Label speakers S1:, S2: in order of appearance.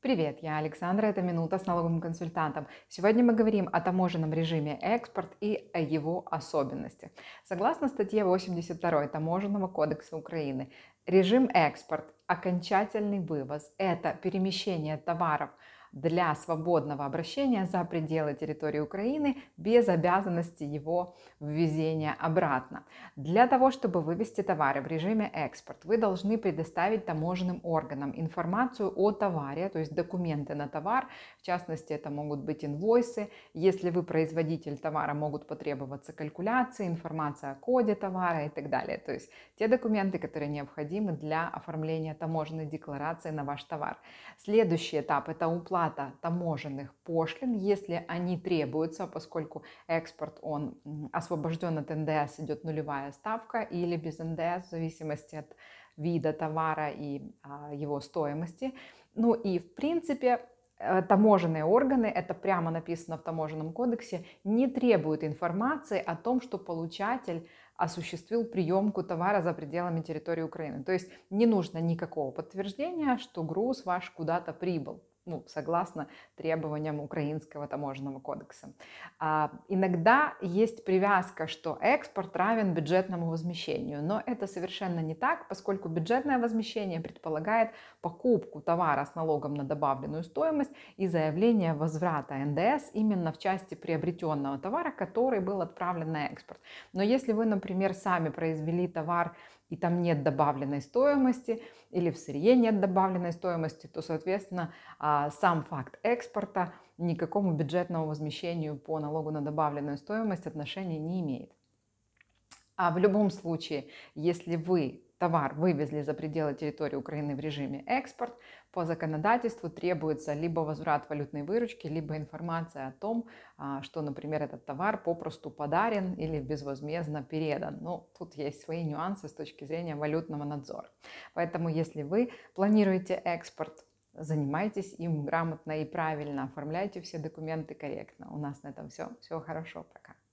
S1: Привет, я Александра, это «Минута с налоговым консультантом». Сегодня мы говорим о таможенном режиме экспорт и о его особенности. Согласно статье 82 Таможенного кодекса Украины, режим экспорт, окончательный вывоз – это перемещение товаров – для свободного обращения за пределы территории Украины без обязанности его ввезения обратно. Для того, чтобы вывести товары в режиме экспорт, вы должны предоставить таможенным органам информацию о товаре, то есть документы на товар, в частности, это могут быть инвойсы, если вы производитель товара, могут потребоваться калькуляции, информация о коде товара и так далее. То есть те документы, которые необходимы для оформления таможенной декларации на ваш товар. Следующий этап – это уплата уплата таможенных пошлин, если они требуются, поскольку экспорт, он освобожден от НДС, идет нулевая ставка или без НДС, в зависимости от вида товара и а, его стоимости. Ну и, в принципе, э, таможенные органы, это прямо написано в таможенном кодексе, не требуют информации о том, что получатель осуществил приемку товара за пределами территории Украины. То есть не нужно никакого подтверждения, что груз ваш куда-то прибыл ну, согласно требованиям Украинского таможенного кодекса. А, иногда есть привязка, что экспорт равен бюджетному возмещению, но это совершенно не так, поскольку бюджетное возмещение предполагает покупку товара с налогом на добавленную стоимость и заявление возврата НДС именно в части приобретенного товара, который был отправлен на экспорт. Но если вы, например, сами произвели товар и там нет добавленной стоимости, или в сырье нет добавленной стоимости, то, соответственно, а, сам факт экспорта никакому бюджетному возмещению по налогу на добавленную стоимость отношения не имеет. А в любом случае, если вы товар вывезли за пределы территории Украины в режиме экспорт, по законодательству требуется либо возврат валютной выручки, либо информация о том, а, что, например, этот товар попросту подарен или безвозмездно передан. Но ну, тут есть свои нюансы с точки зрения валютного надзора. Поэтому, если вы планируете экспорт, занимайтесь им грамотно и правильно, оформляйте все документы корректно. У нас на этом все. Всего хорошо, пока.